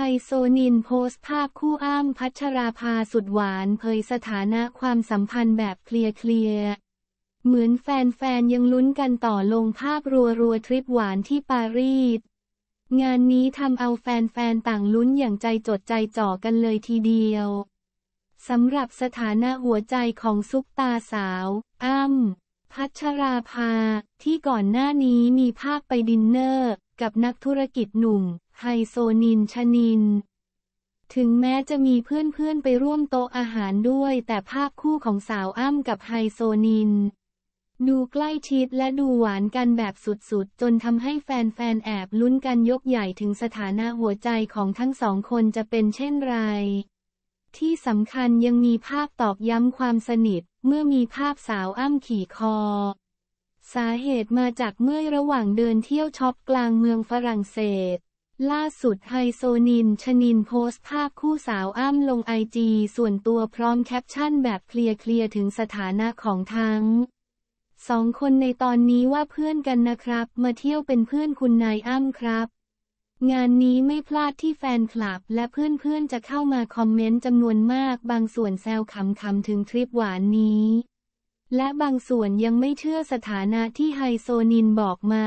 ไฮโซนินโพสต์ภาพคู่อ้ามพัชราภาสุดหวานเผยสถานะความสัมพันธ์แบบเคลียร์เเหมือนแฟนๆ ยังลุ้นกันต่อลงภาพรัวๆทริปหวานที่ปารีสงานนี้ทำเอาแฟนๆ ต่างลุ้นอย่างใจจดใจจ่อกันเลยทีเดียวสำหรับสถานะหัวใจของซุปตาสาวอ้ำพัชราภาที่ก่อนหน้านี้มีภาพไปดินเนอร์กับนักธุรกิจหนุ่มไฮโซนิน ชนิน ถึงแม้จะมีเพื่อนๆ ไปร่วมโต๊ะอาหารด้วย แต่ภาพคู่ของสาวอ้ำกับไฮโซนิน ดูใกล้ชิดและดูหวานกันแบบสุดๆ จนทำให้แฟนๆ แอบลุ้นกันยกใหญ่ถึงสถานะหัวใจของทั้งสองคนจะเป็นเช่นไร ที่สำคัญยังมีภาพตอกย้ำความสนิทเมื่อมีภาพสาวอ้ำขี่คอ สาเหตุมาจากเมื่อระหว่างเดินเที่ยวช็อปกลางเมืองฝรั่งเศสล่าสุดไฮโซนินชนินโพสต์ภาพคู่สาวอ้ำลงไอจีส่วนตัวพร้อมแคปชั่นแบบเคลียร์ๆถึงสถานะของทั้งสองคนในตอนนี้ว่าเพื่อนกันนะครับมาเที่ยวเป็นเพื่อนคุณนายอ้ำครับ งานนี้ไม่พลาดที่แฟนคลับและเพื่อนๆจะเข้ามาคอมเมนต์จำนวนมากบางส่วนแซวขำๆถึงทริปหวานนี้ และบางส่วนยังไม่เชื่อสถานะที่ไฮโซนินบอกมา